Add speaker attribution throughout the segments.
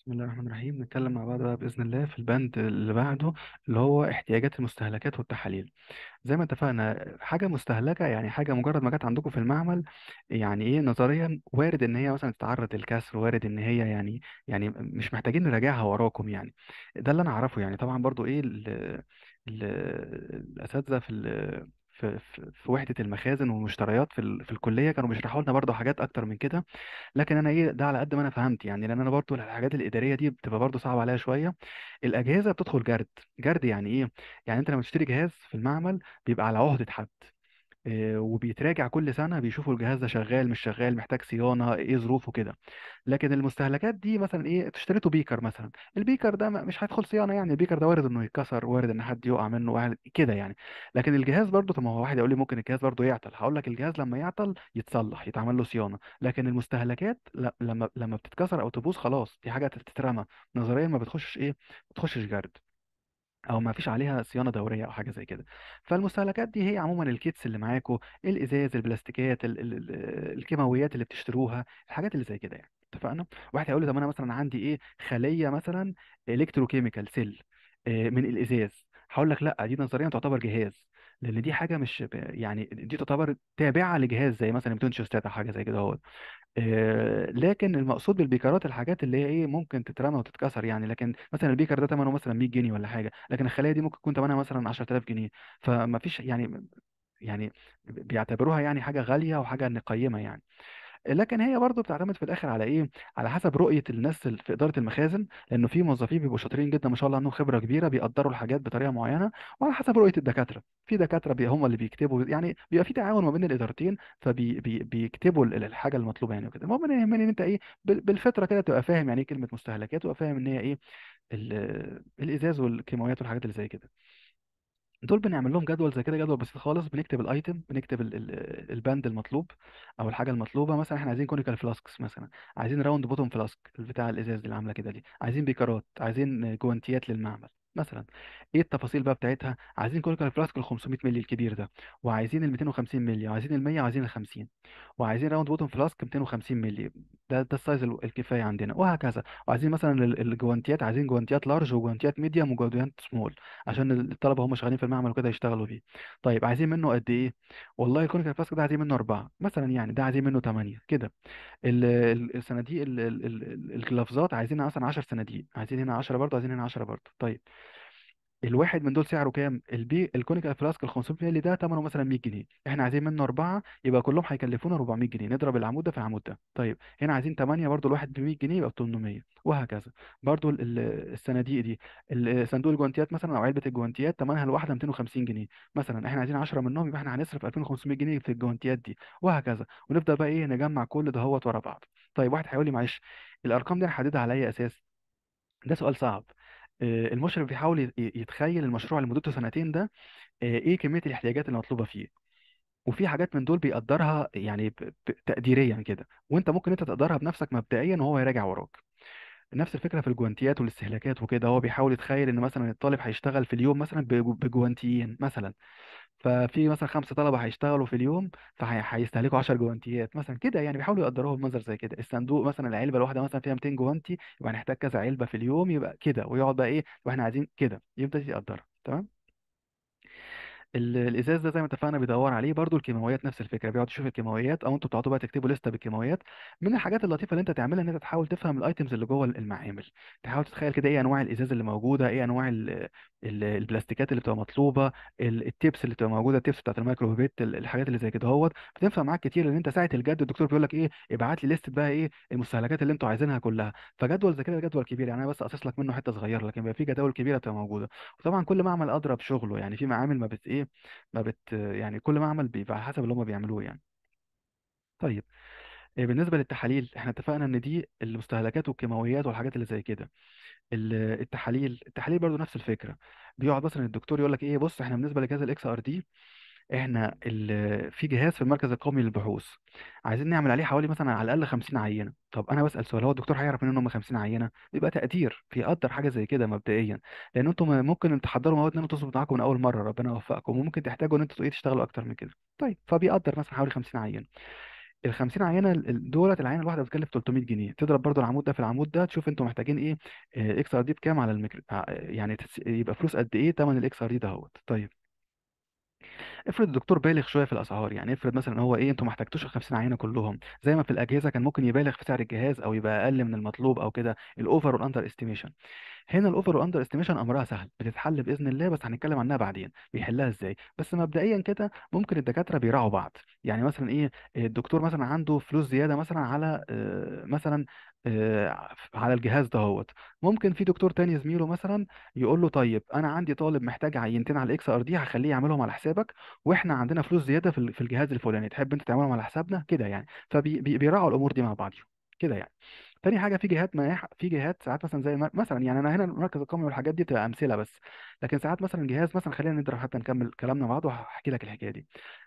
Speaker 1: بسم الله الرحمن الرحيم نتكلم مع بعض بقى بإذن الله في البند اللي بعده اللي هو احتياجات المستهلكات والتحاليل زي ما اتفقنا حاجة مستهلكة يعني حاجة مجرد ما جت عندكم في المعمل يعني ايه نظريا وارد ان هي مثلا تتعرض للكسر وارد ان هي يعني يعني مش محتاجين نراجعها وراكم يعني ده اللي انا اعرفه يعني طبعا برضو ايه الأساتذة في في في وحده المخازن والمشتريات في في الكليه كانوا بيشرحوا لنا برضه حاجات اكتر من كده لكن انا ايه ده على قد ما انا فهمت يعني لان انا برضه الحاجات الاداريه دي بتبقى برضه صعبه عليا شويه الاجهزه بتدخل جرد جرد يعني ايه يعني انت لما تشتري جهاز في المعمل بيبقى على عهده حد آه، وبيتراجع كل سنه بيشوفوا الجهاز ده شغال مش شغال محتاج صيانه ايه ظروفه كده لكن المستهلكات دي مثلا ايه اشتريته بيكر مثلا البيكر ده مش هيدخل صيانه يعني البيكر ده وارد انه يتكسر وارد ان حد يقع منه وارد كده يعني لكن الجهاز برضه طب ما هو واحد يقول لي ممكن الجهاز برضه يعطل هقول لك الجهاز لما يعطل يتصلح يتعمل له صيانه لكن المستهلكات لما لما بتتكسر او تبوظ خلاص دي حاجه تترمى نظريا ما بتخشش ايه ما بتخشش جرد او ما فيش عليها صيانه دوريه او حاجه زي كده فالمستهلكات دي هي عموما الكيتس اللي معاكوا الازاز البلاستيكات ال ال الكيماويات اللي بتشتروها الحاجات اللي زي كده يعني اتفقنا واحد هيقول لي طب انا مثلا عندي ايه خليه مثلا الكتروكيميكال آه، سيل من الازاز هقول لك لا دي نظريا تعتبر جهاز لان دي حاجه مش يعني دي تعتبر تابعه لجهاز زي مثلا بتونشستات او حاجه زي كده اهوت آه، لكن المقصود بالبيكرات الحاجات اللي هي ايه ممكن تترمى وتتكسر يعني لكن مثلا البيكر ده ثمنه مثلا 100 جنيه ولا حاجه لكن الخلايا دي ممكن تكون ثمنها مثلا 10000 جنيه فما فيش يعني يعني بيعتبروها يعني حاجه غاليه وحاجه قيمه يعني لكن هي برضو بتعتمد في الاخر على ايه على حسب رؤيه الناس في اداره المخازن لانه في موظفين بيبقوا شاطرين جدا ما شاء الله عندهم خبره كبيره بيقدروا الحاجات بطريقه معينه وعلى حسب رؤيه الدكاتره في دكاتره بي- هم اللي بيكتبوا يعني بيبقى في تعاون ما بين الادارتين فبيكتبوا الحاجه المطلوبه يعني وكده المهم انا يهمني ان انت ايه بالفطره كده تبقى فاهم يعني ايه كلمه مستهلكات وتبقى فاهم ان هي ايه الازاز والكيماويات والحاجات اللي زي كده دول بنعمل لهم جدول زي كده جدول بسيط خالص بنكتب الايتم بنكتب البند المطلوب او الحاجه المطلوبه مثلا احنا عايزين كونيكال فلاسكس مثلا عايزين راوند بوتوم فلاسك بتاع الازاز اللي عامله كده دي عايزين بيكارات عايزين جوانتيات للمعمل مثلا ايه التفاصيل بقى بتاعتها عايزين كل فلاسك ال 500 مللي الكبير ده وعايزين ال 250 مللي وعايزين ال 100 وعايزين ال 50 وعايزين راوند بوتن فلاسك 250 مللي ده ده السايز الكفايه عندنا وهكذا وعايزين مثلا الجوانتيات عايزين جوانتيات لارج وجوانتيات ميديوم وجوانتيات سمول عشان الطلبه هم شغالين في المعمل وكده يشتغلوا بيه طيب عايزين منه قد ايه والله الكونيكال فلاسك ده عايزين منه اربعه مثلا يعني ده عايزين منه ثمانيه كده الصناديق الكلافزات الجلافزات عايزين مثلا 10 صناديق عايزين هنا 10 برضه عايزين هنا 10 برضه طيب الواحد من دول سعره كام البي الكونيكال فلاسك ال 500 مللي ده ثمنه مثلا 100 جنيه احنا عايزين منه اربعه يبقى كلهم هيكلفونا 400 جنيه نضرب العمود ده في العمود ده طيب هنا عايزين ثمانيه برضو الواحد ب 100 جنيه يبقى ب 800 وهكذا برضو الصناديق دي صندوق الجوانتيات مثلا او علبه الجوانتيات ثمنها الواحده 250 جنيه مثلا احنا عايزين 10 منهم يبقى احنا هنصرف 2500 جنيه في الجوانتيات دي وهكذا ونفضل بقى ايه نجمع كل هوت ورا بعض طيب واحد هيقول لي معلش الارقام دي انا حددها على اي اساس ده سؤال صعب آه، المشرف بيحاول يتخيل المشروع اللي مدته سنتين ده آه، ايه كميه الاحتياجات اللي مطلوبه فيه وفي حاجات من دول بيقدرها يعني تقديريا كده وانت ممكن انت تقدرها بنفسك مبدئيا وهو يراجع وراك نفس الفكره في الجوانتيات والاستهلاكات وكده هو بيحاول يتخيل ان مثلا الطالب هيشتغل في اليوم مثلا بجوانتيين مثلا ففي مثلا خمسه طلبه هيشتغلوا في اليوم فهيستهلكوا عشر جوانتيات مثلا كده يعني بيحاولوا يقدروها بمنظر زي كده الصندوق مثلا العلبه الواحده مثلا فيها 200 جوانتي يبقى هنحتاج كذا علبه في اليوم يبقى كده ويقعد بقى ايه واحنا عايزين كده يبدا يقدرها تمام الازاز ده زي ما اتفقنا بيدور عليه برضو الكيماويات نفس الفكره بيقعد يشوف الكيماويات او انتوا بتقعدوا بقى تكتبوا لسته بالكيماويات من الحاجات اللطيفه اللي انت تعملها ان انت تحاول تفهم الايتمز اللي جوه المعامل تحاول تتخيل كده ايه انواع الازاز اللي موجوده ايه انواع البلاستيكات اللي بتبقى مطلوبه التيبس اللي بتبقى موجوده التيبس بتاعت الميكروبيت الحاجات اللي زي كده هوت بتنفع معاك كتير لان انت ساعه الجد الدكتور بيقول لك ايه ابعت لي ليست بقى ايه المستهلكات اللي انتوا عايزينها كلها فجدول زي كده جدول كبير يعني انا بس قصص لك منه حته صغيره لكن بيبقى في جداول كبيره بتبقى موجوده وطبعا كل معمل ادرى بشغله يعني في معامل ما بت ايه ايه ما بت يعني كل معمل بيبقى على حسب اللي هم بيعملوه يعني طيب آه، بالنسبه للتحاليل احنا اتفقنا ان دي المستهلكات والكيماويات والحاجات اللي زي كده آه، التحاليل التحاليل برضو نفس الفكره بيقعد مثلا الدكتور يقول لك ايه بص احنا بالنسبه لجهاز الاكس ار دي احنا في جهاز في المركز القومي للبحوث عايزين نعمل عليه حوالي مثلا على الاقل 50 عينه طب انا بسال سؤال هو الدكتور هيعرف منين هم 50 عينه بيبقى تقدير بيقدر حاجه زي كده مبدئيا لان انتم ممكن تحضروا مواد انتم تظبط معاكم من اول مره ربنا يوفقكم وممكن تحتاجوا ان انتوا ايه تشتغلوا اكتر من كده طيب فبيقدر مثلا حوالي 50 عينه ال 50 عينه دولت العينه الواحده بتكلف 300 جنيه تضرب برضو العمود ده في العمود ده تشوف انتوا محتاجين ايه اكس ار دي بكام على الميكرو آه، يعني يبقى فلوس قد ايه ثمن الاكس ار دي دهوت طيب افرض الدكتور بالغ شويه في الاسعار يعني افرض مثلا هو ايه انتوا ما احتجتوش ال 50 عينه كلهم زي ما في الاجهزه كان ممكن يبالغ في سعر الجهاز او يبقى اقل من المطلوب او كده الاوفر والاندر استيميشن هنا الاوفر والاندر استيميشن امرها سهل بتتحل باذن الله بس هنتكلم عنها بعدين بيحلها ازاي بس مبدئيا كده ممكن الدكاتره بيراعوا بعض يعني مثلا ايه الدكتور مثلا عنده فلوس زياده مثلا على آه، مثلا آه، على الجهاز دهوت ممكن في دكتور تاني زميله مثلا يقول له طيب انا عندي طالب محتاج عينتين على الاكس ار دي هخليه يعملهم على حسابك واحنا عندنا فلوس زياده في الجهاز الفلاني تحب انت تعملهم على حسابنا كده يعني فبيراعوا الامور دي مع بعضهم كده يعني تاني حاجه في جهات ما في جهات ساعات مثلا زي مثلا يعني انا هنا المركز القومي والحاجات دي تبقى امثله بس لكن ساعات مثلا جهاز مثلا خلينا نقدر حتى نكمل كلامنا مع بعض وهحكي لك الحكايه دي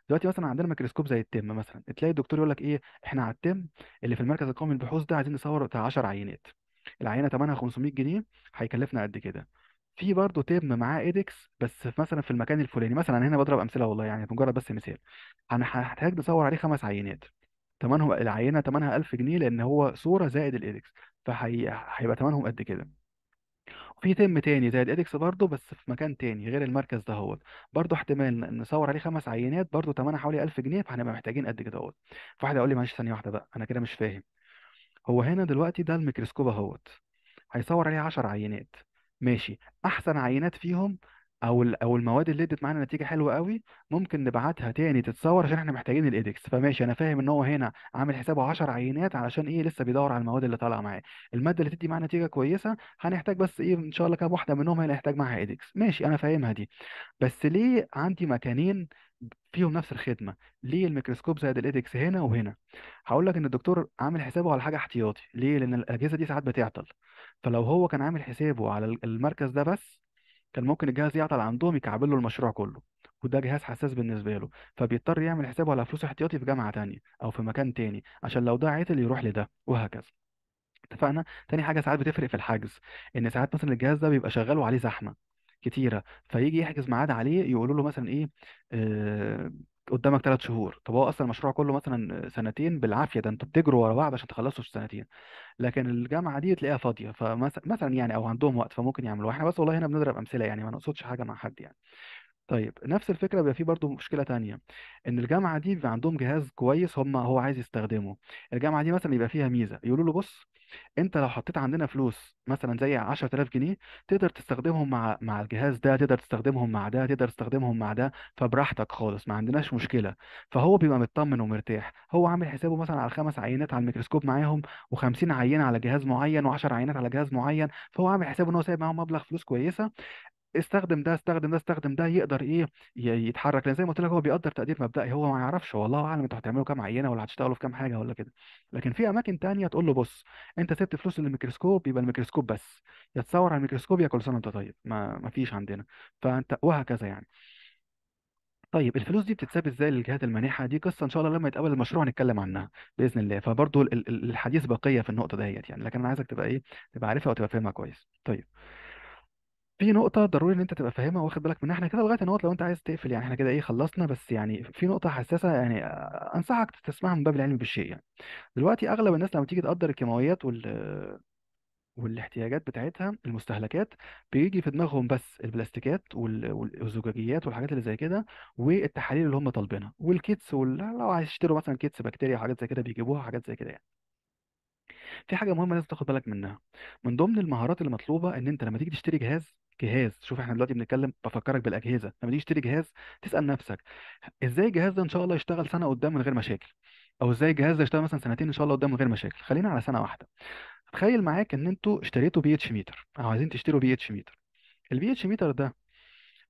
Speaker 1: دلوقتي مثلا عندنا ميكروسكوب زي التم مثلا تلاقي الدكتور يقول لك ايه احنا على التم اللي في المركز القومي للبحوث ده عايزين نصور بتاع 10 عينات العينه ثمنها 500 جنيه هيكلفنا قد كده في برضه تم معاه ايدكس بس في- مثلا في المكان الفلاني مثلا هنا بضرب امثله والله يعني مجرد بس مثال انا هحتاج نصور عليه خمس عينات تمنهم العينه تمنها 1000 جنيه لان هو صوره زائد الايدكس فهيبقى تمنهم قد كده في تم تاني زي الادكس برضه بس في مكان تاني غير المركز ده هو برضه احتمال نصور عليه خمس عينات برضه تمنها حوالي 1000 جنيه فهنبقى محتاجين قد كده اهوت فواحد يقول لي معلش ثانيه واحده بقى انا كده مش فاهم هو هنا دلوقتي ده الميكروسكوب اهوت هيصور عليه 10 عينات ماشي احسن عينات فيهم او او المواد اللي ادت معانا نتيجه حلوه قوي ممكن نبعتها تاني تتصور عشان احنا محتاجين الايدكس فماشي انا فاهم ان هو هنا عامل حسابه 10 عينات علشان ايه لسه بيدور على المواد اللي طالعه معاه الماده اللي تدي معانا نتيجه كويسه هنحتاج بس ايه ان شاء الله كام واحده منهم هنحتاج معاها ايدكس ماشي انا فاهمها دي بس ليه عندي مكانين فيهم نفس الخدمه ليه الميكروسكوب زائد الايدكس هنا وهنا هقول لك ان الدكتور عامل حسابه على حاجه احتياطي ليه لان الاجهزه دي ساعات بتعطل فلو هو كان عامل حسابه على المركز ده بس كان ممكن الجهاز يعطل عندهم يكعبل له المشروع كله وده جهاز حساس بالنسبة له فبيضطر يعمل حسابه على فلوس احتياطي في جامعة تانية أو في مكان تاني عشان لو ده عطل يروح لده وهكذا اتفقنا تاني حاجة ساعات بتفرق في الحجز إن ساعات مثلا الجهاز ده بيبقى شغال وعليه زحمة كتيرة فيجي يحجز ميعاد عليه يقولوا له مثلا إيه آه قدامك ثلاث شهور طب هو اصلا المشروع كله مثلا سنتين بالعافيه ده انتوا بتجروا ورا بعض عشان تخلصوا في سنتين لكن الجامعه دي تلاقيها فاضيه فمثلا يعني او عندهم وقت فممكن يعملوا احنا بس والله هنا بنضرب امثله يعني ما نقصدش حاجه مع حد يعني طيب نفس الفكره بيبقى في برضه مشكله تانية ان الجامعه دي بيبقى عندهم جهاز كويس هم هو عايز يستخدمه الجامعه دي مثلا يبقى فيها ميزه يقولوا له بص انت لو حطيت عندنا فلوس مثلا زي 10000 جنيه تقدر تستخدمهم مع مع الجهاز ده تقدر تستخدمهم مع ده تقدر تستخدمهم مع ده فبراحتك خالص ما عندناش مشكله فهو بيبقى مطمن ومرتاح هو عامل حسابه مثلا على خمس عينات على الميكروسكوب معاهم و50 عينه على جهاز معين و10 عينات على جهاز معين فهو عامل حسابه ان هو سايب معاهم مبلغ فلوس كويسه استخدم ده استخدم ده استخدم ده يقدر ايه يتحرك لان زي ما قلت لك هو بيقدر تقدير مبدئي هو ما يعرفش والله اعلم انتوا هتعملوا كام عينه ولا هتشتغلوا في كام حاجه ولا كده لكن في اماكن تانية تقول له بص انت سبت فلوس للميكروسكوب يبقى الميكروسكوب بس يتصور على الميكروسكوب يا كل سنه وانت طيب ما ما فيش عندنا فانت وهكذا يعني طيب الفلوس دي بتتساب ازاي للجهات المانحه دي قصه ان شاء الله لما يتقابل المشروع نتكلم عنها باذن الله فبرضه الحديث بقيه في النقطه ديت يعني لكن انا عايزك تبقى ايه تبقى عارفها وتبقى فاهمها كويس طيب في نقطة ضروري إن أنت تبقى فاهمها واخد بالك منها، إحنا كده لغاية النقط لو أنت عايز تقفل يعني إحنا كده إيه خلصنا بس يعني في نقطة حساسة يعني آه، أنصحك تسمعها من باب العلم بالشيء يعني. دلوقتي أغلب الناس لما تيجي تقدر الكيماويات وال والاحتياجات بتاعتها المستهلكات بيجي في دماغهم بس البلاستيكات والزجاجيات والحاجات اللي زي كده والتحاليل اللي هم طالبينها والكيتس ولو عايز يشتروا مثلا كيتس بكتيريا وحاجات زي كده بيجيبوها حاجات زي كده يعني. في حاجه مهمه لازم تاخد بالك منها من ضمن المهارات المطلوبة ان انت لما تيجي تشتري جهاز جهاز شوف احنا دلوقتي بنتكلم بفكرك بالاجهزه لما تيجي تشتري جهاز تسال نفسك ازاي الجهاز ده ان شاء الله يشتغل سنه قدام من غير مشاكل او ازاي الجهاز ده يشتغل مثلا سنتين ان شاء الله قدام من غير مشاكل خلينا على سنه واحده تخيل معاك ان انتوا اشتريتوا بي اتش ميتر او عايزين تشتروا بي اتش ميتر البي اتش ميتر ده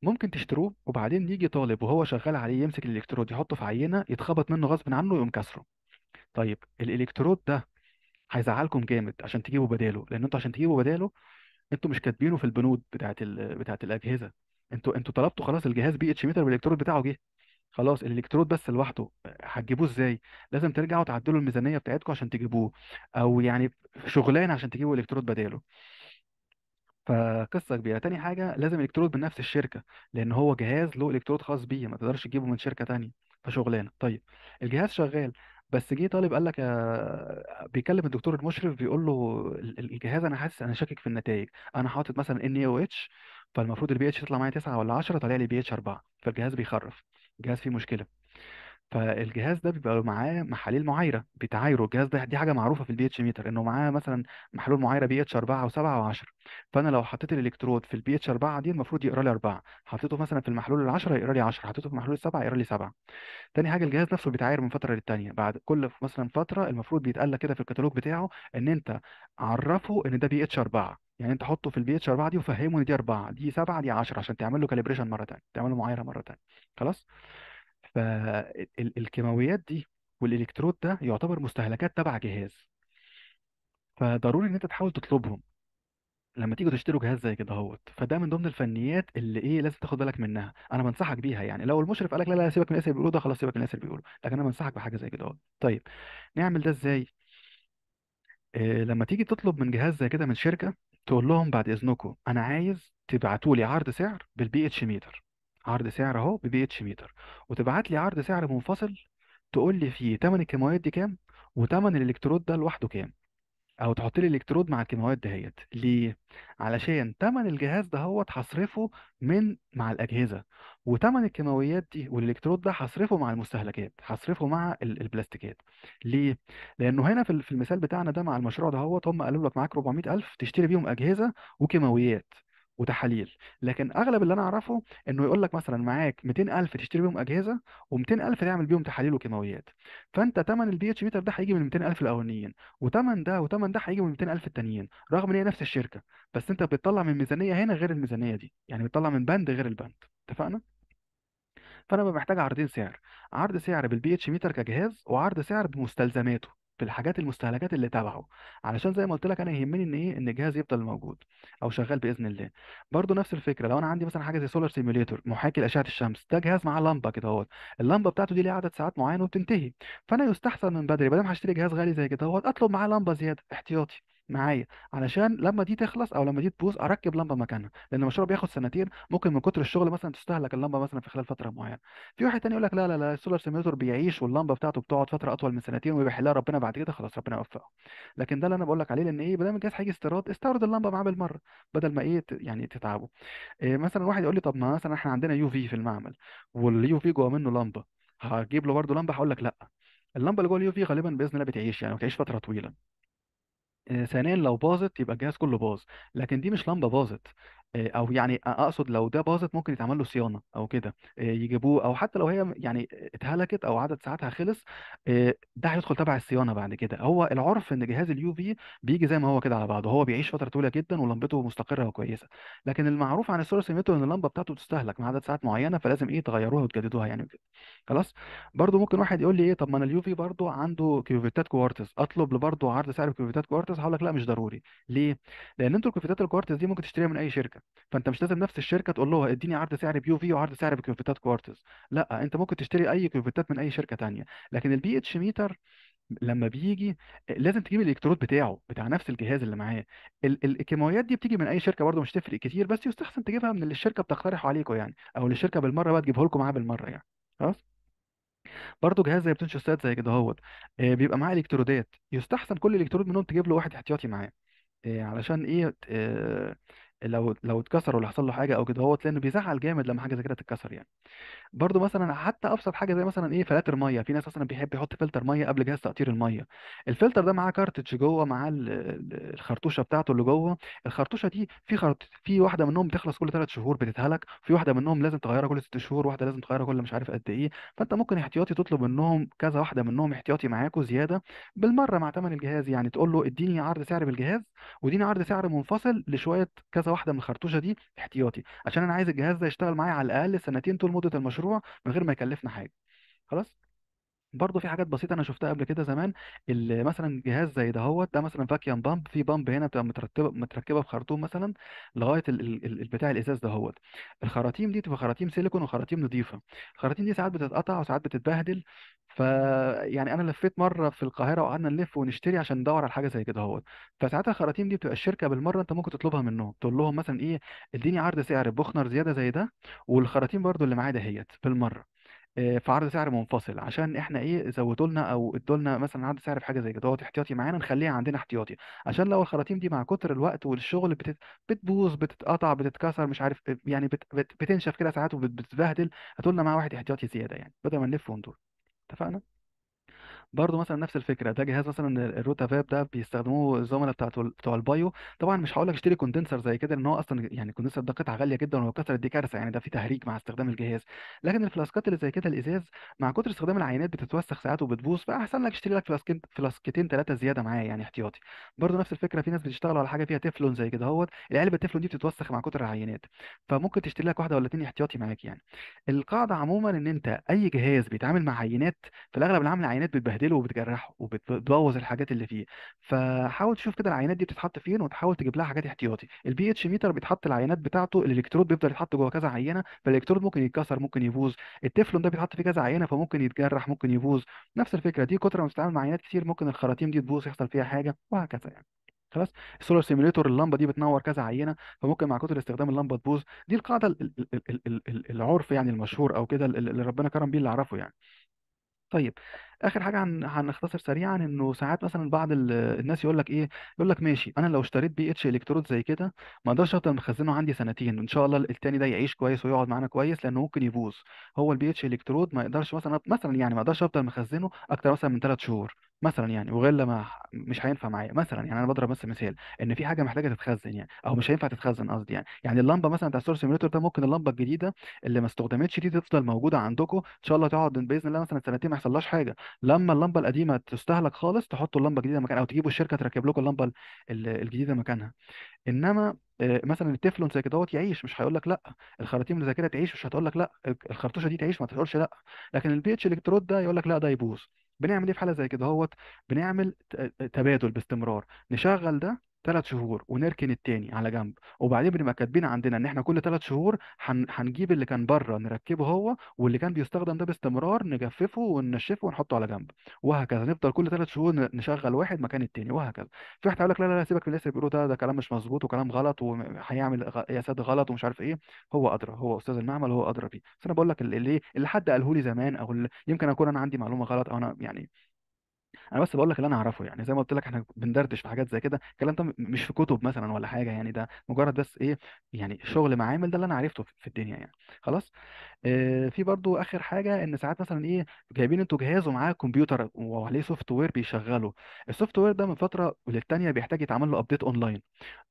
Speaker 1: ممكن تشتروه وبعدين يجي طالب وهو شغال عليه يمسك الالكترود يحطه في عينه يتخبط منه غصب عنه ويقوم كسره طيب الالكترود ده هيزعلكم جامد عشان تجيبوا بداله لان انتوا عشان تجيبوا بداله انتوا مش كاتبينه في البنود بتاعه ال... بتاعه الاجهزه انتوا انتوا طلبتوا خلاص الجهاز بي اتش متر بالالكترود بتاعه جه خلاص الالكترود بس لوحده هتجيبوه ازاي لازم ترجعوا تعدلوا الميزانيه بتاعتكم عشان تجيبوه او يعني شغلان عشان تجيبوا الالكترود بداله فقصه كبيره تاني حاجه لازم الالكترود من نفس الشركه لان هو جهاز له الكترود خاص بيه ما تقدرش تجيبه من شركه تانية فشغلانه طيب الجهاز شغال بس جه طالب قال لك آه، بيكلم الدكتور المشرف بيقول له الجهاز انا حاسس انا شاكك في النتائج انا حاطط مثلا ان اي او اتش فالمفروض البي إيه اتش تطلع معايا 9 ولا 10 طالع لي بي إيه اتش 4 فالجهاز بيخرف الجهاز فيه مشكله فالجهاز ده بيبقى معاه محاليل معايره بتعايره الجهاز ده دي حاجه معروفه في البي اتش ميتر انه معاه مثلا محلول معايره بي اتش 4 و7 و10 فانا لو حطيت الالكترود في البي اتش 4 دي المفروض يقرا لي 4 حطيته مثلا في المحلول ال10 يقرا لي 10 حطيته في المحلول ال7 يقرا لي 7 تاني حاجه الجهاز نفسه بيتعاير من فتره للتانيه بعد كل مثلا فتره المفروض بيتقال لك كده في الكتالوج بتاعه ان انت عرفه ان ده بي اتش 4 يعني انت حطه في البي اتش 4 دي وفهمه ان دي 4 دي 7 دي 10 عشان تعمل له كاليبريشن مره ثانيه تعمل له معايره مره ثانيه خلاص فالكيماويات دي والالكترود ده يعتبر مستهلكات تبع جهاز فضروري ان انت تحاول تطلبهم لما تيجوا تشتروا جهاز زي كده اهوت فده من ضمن الفنيات اللي ايه لازم تاخد بالك منها انا بنصحك بيها يعني لو المشرف قال لك لا لا سيبك من الناس اللي بيقولوا ده خلاص سيبك من الناس اللي بيقولوا لكن انا بنصحك بحاجه زي كده اهوت طيب نعمل ده ازاي إيه لما تيجي تطلب من جهاز زي كده من شركه تقول لهم بعد اذنكم انا عايز تبعتوا لي عرض سعر بالبي اتش ميتر عرض سعر اهو ببي اتش ميتر وتبعت لي عرض سعر منفصل تقول لي فيه تمن الكيماويات دي كام وتمن الالكترود ده لوحده كام او تحط لي الالكترود مع الكيماويات دهيت ليه علشان تمن الجهاز ده هو هصرفه من مع الاجهزه وتمن الكيماويات دي والالكترود ده هصرفه مع المستهلكات هصرفه مع البلاستيكات ليه لانه هنا في في المثال بتاعنا ده مع المشروع ده هو هم قالوا لك معاك 400000 تشتري بيهم اجهزه وكيماويات وتحاليل لكن اغلب اللي انا اعرفه انه يقول لك مثلا معاك 200000 تشتري بيهم اجهزه و200000 تعمل بيهم تحاليل وكيماويات فانت ثمن البي اتش ميتر ده هيجي من 200000 الاولانيين وثمن ده وثمن ده هيجي من 200000 التانيين رغم ان هي نفس الشركه بس انت بتطلع من ميزانيه هنا غير الميزانيه دي يعني بتطلع من بند غير البند اتفقنا فانا ببقى محتاج عرضين سعر عرض سعر بالبي اتش ميتر كجهاز وعرض سعر بمستلزماته في الحاجات المستهلكات اللي تبعه علشان زي ما قلت لك انا يهمني ان ايه ان الجهاز يفضل موجود او شغال باذن الله برضو نفس الفكره لو انا عندي مثلا حاجه زي سولار سيميوليتور محاكي لاشعه الشمس ده جهاز معاه لمبه كده اهوت اللمبه بتاعته دي ليها عدد ساعات معين وبتنتهي فانا يستحسن من بدري بدل ما هشتري جهاز غالي زي كده اهوت اطلب معاه لمبه زياده احتياطي معايا علشان لما دي تخلص او لما دي تبوظ اركب لمبه مكانها لان المشروع بياخد سنتين ممكن من كتر الشغل مثلا تستهلك اللمبه مثلا في خلال فتره معينه في واحد تاني يقول لك لا لا لا السولار سيميوليتور بيعيش واللمبه بتاعته بتقعد فتره اطول من سنتين وبيحلها ربنا بعد كده خلاص ربنا يوفقه لكن ده اللي انا بقول لك عليه لان ايه ما دام الجهاز هيجي استيراد استورد اللمبه معاه بالمره بدل ما ايه يعني تتعبه إيه مثلا واحد يقول لي طب ما مثلا احنا عندنا يو في في المعمل واليو في جوه منه لمبه هجيب له برضه لمبه هقول لك لا اللمبه اللي جوه اليو في غالبا باذن الله بتعيش يعني بتعيش فتره طويله آه، ثانيا لو باظت يبقى الجهاز كله باظ لكن دي مش لمبه باظت آه، او يعني اقصد لو ده باظت ممكن يتعمل له صيانه او كده آه، يجيبوه او حتى لو هي يعني اتهلكت او عدد ساعاتها خلص آه، ده هيدخل تبع الصيانه بعد كده هو العرف ان جهاز اليو في بيجي زي ما هو كده على بعضه هو بيعيش فتره طويله جدا ولمبته مستقره وكويسه لكن المعروف عن السولار سيميتو ان اللمبه بتاعته تستهلك مع عدد ساعات معينه فلازم ايه تغيروها وتجددوها يعني وكده خلاص برضو ممكن واحد يقول لي ايه طب ما انا اليو في برضو عنده كيوفيتات كوارتز اطلب برضو عرض سعر كيوفيتات كوارتز هقول لك لا مش ضروري ليه لان انتوا الكيوفيتات الكوارتز دي ممكن تشتريها من اي شركه فانت مش لازم نفس الشركه تقول له اديني عرض سعر بيو في وعرض سعر بكونفرتات كوارتز لا انت ممكن تشتري اي كونفرتات من اي شركه تانية لكن البي اتش ميتر لما بيجي لازم تجيب الالكترود بتاعه بتاع نفس الجهاز اللي معاه ال- الكيماويات دي بتيجي من اي شركه برده مش تفرق كتير بس يستحسن تجيبها من اللي الشركه بتقترحه عليكم يعني او اللي الشركه بالمره بقى تجيبه لكم معاها بالمره يعني خلاص برضه جهاز زي بتنشوستات زي كده اهوت آه، بيبقى معاه الكترودات يستحسن كل الكترود منهم تجيب له واحد احتياطي معاه آه، علشان ايه آه، لو لو اتكسر ولا حصل له حاجه او كده هو لانه بيزعل جامد لما حاجه زي كده تتكسر يعني برضو مثلا حتى ابسط حاجه زي مثلا ايه فلاتر ميه في ناس مثلا بيحب يحط فلتر ميه قبل جهاز تقطير الميه الفلتر ده معاه كارتج جوه معاه الخرطوشه بتاعته اللي جوه الخرطوشه دي في خرط في واحده منهم بتخلص كل ثلاث شهور بتتهلك في واحده منهم لازم تغيرها كل ست شهور واحده لازم تغيرها كل مش عارف قد ايه فانت ممكن احتياطي تطلب منهم كذا واحده منهم احتياطي معاكوا زياده بالمره مع ثمن الجهاز يعني تقول له اديني عرض سعر بالجهاز واديني عرض سعر منفصل لشويه كذا واحده من الخرطوشه دي احتياطي عشان انا عايز الجهاز ده يشتغل معايا على الاقل سنتين طول مده المشروع المشروع من غير ما يكلفنا حاجه خلاص برضه في حاجات بسيطه انا شفتها قبل كده زمان اللي مثلا جهاز زي ده هو ده مثلا فاكيوم بامب في بامب هنا بتبقى مترتبه متركبه في خرطوم مثلا لغايه البتاع بتاع الازاز ده هو الخراطيم دي بتبقى خراطيم سيليكون وخراطيم نظيفه الخراطيم دي ساعات بتتقطع وساعات بتتبهدل ف يعني انا لفيت مره في القاهره وقعدنا نلف ونشتري عشان ندور على حاجه زي كده هو فساعات الخراطيم دي بتبقى الشركه بالمره انت ممكن تطلبها منهم تقول لهم مثلا ايه اديني عرض سعر بوخنر زياده زي ده والخراطيم برضه اللي معايا دهيت بالمره آه، في عرض سعر منفصل عشان احنا ايه زودوا لنا او ادوا لنا مثلا عرض سعر في حاجه زي كده دوت احتياطي معانا نخليها عندنا احتياطي عشان لو الخراطيم دي مع كتر الوقت والشغل بتت... بتبوظ بتتقطع بتتكسر مش عارف آه، يعني بت... بت... بتنشف كده ساعات وبتتبهدل هاتوا لنا معاه واحد احتياطي زياده يعني بدل ما نلف وندور اتفقنا برضه مثلا نفس الفكره ده جهاز مثلا الروتا فاب ده بيستخدموه الزملاء بتاعته بتوع البايو طبعا مش هقول لك اشتري كوندنسر زي كده لان هو اصلا يعني الكوندنسر ده قطعه غاليه جدا ولو كسرت دي كارثه يعني ده في تهريج مع استخدام الجهاز لكن الفلاسكات اللي زي كده الازاز مع كتر استخدام العينات بتتوسخ ساعات وبتبوظ فاحسن لك اشتري لك فلاسكين فلاسكتين ثلاثه زياده معايا يعني احتياطي برضه نفس الفكره في ناس بتشتغل على حاجه فيها تفلون زي كده اهوت العلبه التفلون دي بتتوسخ مع كتر العينات فممكن تشتري لك واحده ولا اتنين احتياطي معاك يعني القاعده عموما ان انت اي جهاز بيتعامل مع عينات في الاغلب العامل عينات بتبهدله بتبهدله وبتجرحه وبتبوظ الحاجات اللي فيه فحاول تشوف كده العينات دي بتتحط فين وتحاول تجيب لها حاجات احتياطي البي اتش ميتر بيتحط العينات بتاعته الالكترود بيفضل يتحط جوه كذا عينه فالالكترود ممكن يتكسر ممكن يبوظ التفلون ده بيتحط فيه كذا عينه فممكن يتجرح ممكن يبوظ نفس الفكره دي كتر ما بتتعامل مع عينات كتير ممكن الخراطيم دي تبوظ يحصل فيها حاجه وهكذا يعني خلاص السولار سيميليتور اللمبه دي بتنور كذا عينه فممكن مع كتر استخدام اللمبه تبوظ دي القاعده العرف يعني المشهور او كده اللي ربنا كرم بيه اللي اعرفه يعني طيب اخر حاجه عن هنختصر سريعا انه ساعات مثلا بعض الناس يقول لك ايه يقول لك ماشي انا لو اشتريت بي اتش الكترود زي كده ما اقدرش افضل مخزنه عندي سنتين ان شاء الله التاني ده يعيش كويس ويقعد معانا كويس لانه ممكن يبوظ هو البي اتش الكترود ما يقدرش مثلا مثلا يعني ما اقدرش افضل مخزنه اكتر مثلا من ثلاث شهور مثلا يعني وغير لما مش هينفع معايا مثلا يعني انا بضرب بس مثال ان في حاجه محتاجه تتخزن يعني او مش هينفع تتخزن قصدي يعني يعني اللمبه مثلا بتاع السورس سيميوليتور ده ممكن اللمبه الجديده اللي ما استخدمتش دي تفضل موجوده عندكم ان شاء الله تقعد باذن الله مثلا سنتين ما يحصلهاش حاجه لما اللمبه القديمه تستهلك خالص تحطوا اللمبه الجديده مكانها او تجيبوا الشركه تركب لكم اللمبه الجديده مكانها انما آه، مثلا التفلون زي كده يعيش مش هيقول لك لا الخراطيم اللي زي كده تعيش مش هتقول لك لا الخرطوشه دي تعيش ما تقولش لا لكن البي اتش الكترود ده يقول لك لا ده يبوظ بنعمل ايه في حاله زي كده بنعمل تبادل باستمرار نشغل ده ثلاث شهور ونركن التاني على جنب وبعدين بنبقى كاتبين عندنا ان احنا كل ثلاث شهور هنجيب اللي كان بره نركبه هو واللي كان بيستخدم ده باستمرار نجففه وننشفه ونحطه على جنب وهكذا نفضل كل ثلاث شهور نشغل واحد مكان التاني وهكذا في واحد هيقول لك لا لا لا سيبك من اللي بيقولوا ده ده كلام مش مظبوط وكلام غلط وهيعمل قياسات غلط ومش عارف ايه هو ادرى هو استاذ المعمل هو ادرى بيه بس انا بقول لك اللي إيه، اللي حد قاله لي زمان او اللي يمكن اكون انا عندي معلومه غلط او انا يعني انا بس بقول لك اللي انا اعرفه يعني زي ما قلت لك احنا بندردش في حاجات زي كده الكلام ده مش في كتب مثلا ولا حاجه يعني ده مجرد بس ايه يعني شغل معامل ده اللي انا عرفته في الدنيا يعني خلاص آه في برضو اخر حاجه ان ساعات مثلا ايه جايبين انتوا جهاز ومعاه كمبيوتر وعليه سوفت وير بيشغله السوفت وير ده من فتره للتانيه بيحتاج يتعمل له ابديت اونلاين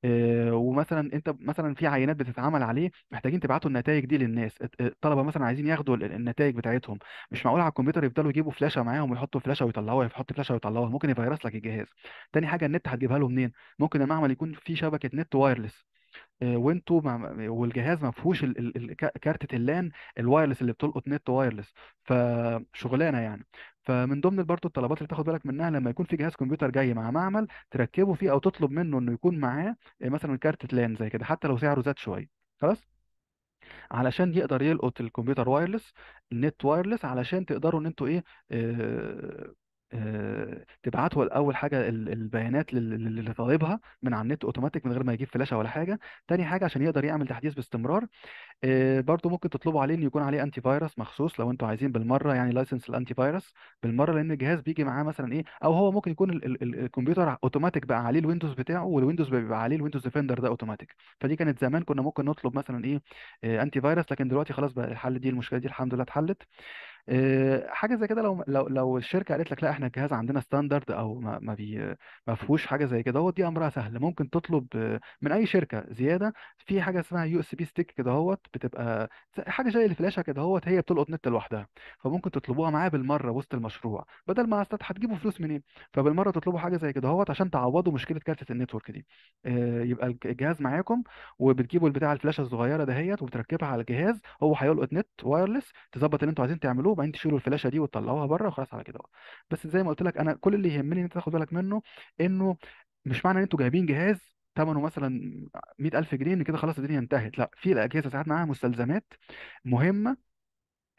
Speaker 1: آه، ومثلا انت مثلا في عينات بتتعمل عليه محتاجين تبعتوا النتائج دي للناس الطلبه مثلا عايزين ياخدوا النتائج بتاعتهم مش معقول على الكمبيوتر يفضلوا يجيبوا فلاشه معاهم ويحطوا فلاشه ويطلعوها يحطوا النت فلاشه ويطلعوها ممكن يفيرس لك الجهاز تاني حاجه النت هتجيبها له منين ممكن المعمل يكون فيه شبكه نت وايرلس آه، وانتوا مع... والجهاز ما فيهوش ال... ال... كارتة اللان الوايرلس اللي بتلقط نت وايرلس فشغلانه يعني فمن ضمن برضه الطلبات اللي تاخد بالك منها لما يكون في جهاز كمبيوتر جاي مع معمل تركبه فيه او تطلب منه انه يكون معاه آه، مثلا كارتة لان زي كده حتى لو سعره زاد شويه خلاص علشان يقدر يلقط الكمبيوتر وايرلس النت وايرلس علشان تقدروا ان انتوا ايه, اه آه، تبعته الاول حاجه البيانات اللي طالبها من على النت اوتوماتيك من غير ما يجيب فلاشه ولا حاجه تاني حاجه عشان يقدر يعمل تحديث باستمرار آه، برضو ممكن تطلبوا عليه ان يكون عليه انتي فايروس مخصوص لو انتوا عايزين بالمره يعني لايسنس الانتي فايروس بالمره لان الجهاز بيجي معاه مثلا ايه او هو ممكن يكون الكمبيوتر اوتوماتيك بقى عليه الويندوز بتاعه والويندوز بيبقى عليه الويندوز ديفندر ده اوتوماتيك فدي كانت زمان كنا ممكن نطلب مثلا ايه انتي آه، فايروس لكن دلوقتي خلاص بقى الحل دي المشكله دي الحمد لله اتحلت آه، حاجه زي كده لو لو لو الشركه قالت لك لا احنا الجهاز عندنا ستاندرد او ما ما, بي ما فيهوش حاجه زي كده هو دي امرها سهل ممكن تطلب من اي شركه زياده في حاجه اسمها يو اس بي ستيك كده هوت بتبقى حاجه زي الفلاشه كده هوت هي بتلقط نت لوحدها فممكن تطلبوها معاه بالمره وسط المشروع بدل ما استاذ هتجيبوا فلوس منين إيه؟ فبالمره تطلبوا حاجه زي كده هوت عشان تعوضوا مشكله كارثه النتورك دي آه، يبقى الجهاز معاكم وبتجيبوا البتاع الفلاشه الصغيره دهيت وبتركبها على الجهاز هو هيلقط نت وايرلس تظبط اللي انتوا عايزين تعملوه وبعدين تشيلوا الفلاشه دي وتطلعوها بره وخلاص على كده بقى. بس زي ما قلت لك انا كل اللي يهمني ان انت تاخد بالك منه انه مش معنى ان انتوا جايبين جهاز ثمنه مثلا 100000 جنيه ان كده خلاص الدنيا انتهت لا في الاجهزه ساعات معاها مستلزمات مهمه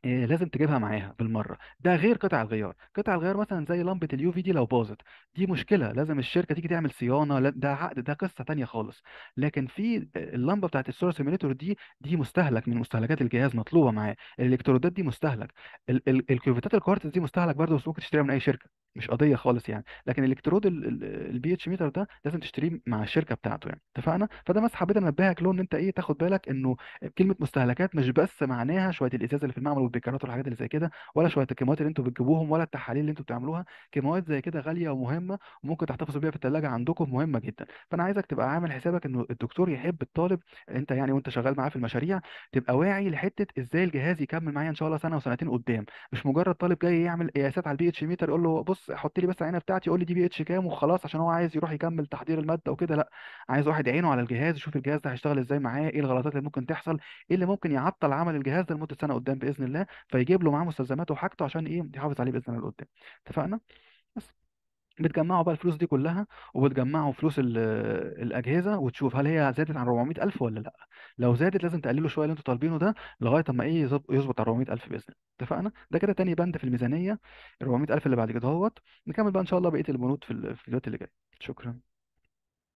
Speaker 1: آه، لازم تجيبها معاها بالمره ده غير قطع الغيار قطع الغيار مثلا زي لمبه اليو في دي لو باظت دي مشكله لازم الشركه تيجي تعمل صيانه ده عقد ده قصه تانية خالص لكن في آه، اللمبه بتاعت السولار سيميليتور دي دي مستهلك من مستهلكات الجهاز مطلوبه معاه الالكترودات دي مستهلك ال- ال- الكيوفيتات الكوارتز دي مستهلك برضه بس ممكن تشتريها من اي شركه مش قضيه خالص يعني لكن الالكترود البي اتش ميتر ده لازم تشتريه مع الشركه بتاعته يعني اتفقنا فده بس حبيت انبهك له ان انت ايه تاخد بالك انه كلمه مستهلكات مش بس معناها شويه الازاز اللي في المعمل والبيكرات والحاجات اللي زي كده ولا شويه الكيماويات اللي انتوا بتجيبوهم ولا التحاليل اللي انتوا بتعملوها كيماويات زي كده غاليه ومهمه وممكن تحتفظوا بيها في الثلاجه عندكم مهمه جدا فانا عايزك تبقى عامل حسابك ان الدكتور يحب الطالب انت يعني وانت شغال معاه في المشاريع تبقى واعي لحته ازاي الجهاز يكمل معايا ان شاء الله سنه وسنتين قدام مش مجرد طالب جاي يعمل قياسات على البي اتش ميتر يقول له بص حط لي بس العينه بتاعتي يقول لي دي بي اتش كام وخلاص عشان هو عايز يروح يكمل تحضير الماده وكده لا عايز واحد عينه على الجهاز يشوف الجهاز ده هيشتغل ازاي معايا ايه الغلطات اللي ممكن تحصل ايه اللي ممكن يعطل عمل الجهاز ده لمده سنه قدام باذن الله فيجيب له معاه مستلزماته وحاجته عشان ايه يحافظ عليه باذن الله لقدام اتفقنا بس بتجمعوا بقى الفلوس دي كلها وبتجمعوا فلوس الاجهزه وتشوف هل هي زادت عن 400000 ولا لا لو زادت لازم تقللوا شويه اللي انتوا طالبينه ده لغايه اما ايه يظبط على 400000 باذن الله اتفقنا ده كده تاني بند في الميزانيه ال 400000 اللي بعد كده اهوت نكمل بقى ان شاء الله بقيه البنود في الفيديوهات اللي جايه شكرا